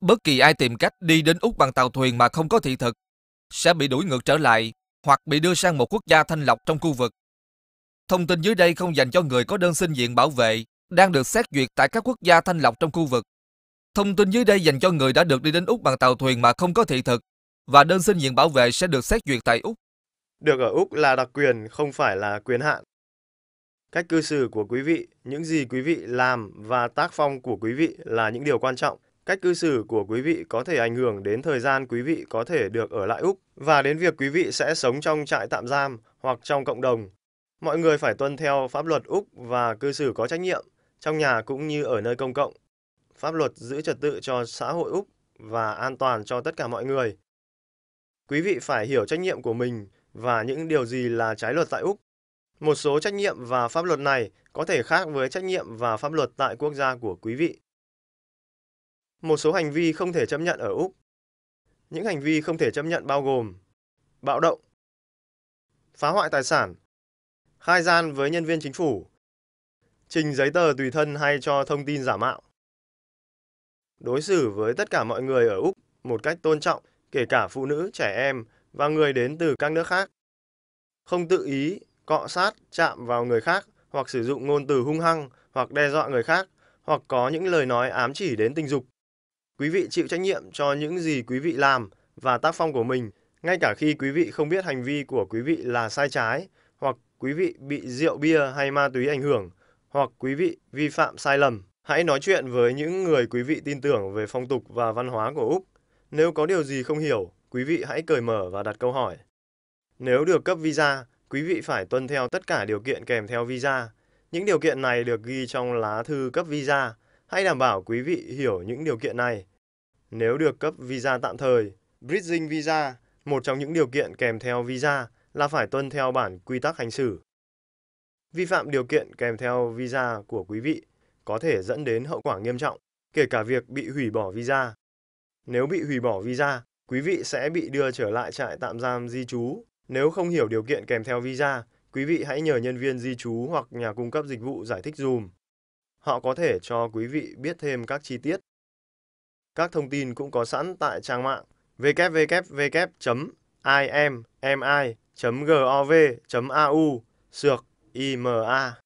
Bất kỳ ai tìm cách đi đến Úc bằng tàu thuyền mà không có thị thực sẽ bị đuổi ngược trở lại hoặc bị đưa sang một quốc gia thanh lọc trong khu vực. Thông tin dưới đây không dành cho người có đơn xin diện bảo vệ đang được xét duyệt tại các quốc gia thanh lọc trong khu vực. Thông tin dưới đây dành cho người đã được đi đến Úc bằng tàu thuyền mà không có thị thực và đơn xin diện bảo vệ sẽ được xét duyệt tại Úc. Được ở Úc là đặc quyền, không phải là quyền hạn. Cách cư xử của quý vị, những gì quý vị làm và tác phong của quý vị là những điều quan trọng. Cách cư xử của quý vị có thể ảnh hưởng đến thời gian quý vị có thể được ở lại Úc và đến việc quý vị sẽ sống trong trại tạm giam hoặc trong cộng đồng. Mọi người phải tuân theo pháp luật Úc và cư xử có trách nhiệm, trong nhà cũng như ở nơi công cộng. Pháp luật giữ trật tự cho xã hội Úc và an toàn cho tất cả mọi người. Quý vị phải hiểu trách nhiệm của mình và những điều gì là trái luật tại Úc. Một số trách nhiệm và pháp luật này có thể khác với trách nhiệm và pháp luật tại quốc gia của quý vị. Một số hành vi không thể chấp nhận ở Úc. Những hành vi không thể chấp nhận bao gồm bạo động, phá hoại tài sản, khai gian với nhân viên chính phủ, trình giấy tờ tùy thân hay cho thông tin giả mạo. Đối xử với tất cả mọi người ở Úc một cách tôn trọng, kể cả phụ nữ, trẻ em và người đến từ các nước khác. Không tự ý cọ sát, chạm vào người khác hoặc sử dụng ngôn từ hung hăng hoặc đe dọa người khác hoặc có những lời nói ám chỉ đến tình dục. Quý vị chịu trách nhiệm cho những gì quý vị làm và tác phong của mình, ngay cả khi quý vị không biết hành vi của quý vị là sai trái, hoặc quý vị bị rượu bia hay ma túy ảnh hưởng, hoặc quý vị vi phạm sai lầm. Hãy nói chuyện với những người quý vị tin tưởng về phong tục và văn hóa của Úc. Nếu có điều gì không hiểu, quý vị hãy cởi mở và đặt câu hỏi. Nếu được cấp visa, quý vị phải tuân theo tất cả điều kiện kèm theo visa. Những điều kiện này được ghi trong lá thư cấp visa Hãy đảm bảo quý vị hiểu những điều kiện này. Nếu được cấp visa tạm thời, bridging visa, một trong những điều kiện kèm theo visa là phải tuân theo bản quy tắc hành xử. Vi phạm điều kiện kèm theo visa của quý vị có thể dẫn đến hậu quả nghiêm trọng, kể cả việc bị hủy bỏ visa. Nếu bị hủy bỏ visa, quý vị sẽ bị đưa trở lại trại tạm giam di trú. Nếu không hiểu điều kiện kèm theo visa, quý vị hãy nhờ nhân viên di trú hoặc nhà cung cấp dịch vụ giải thích dùm. Họ có thể cho quý vị biết thêm các chi tiết. Các thông tin cũng có sẵn tại trang mạng www.immi.gov.au sược IMA.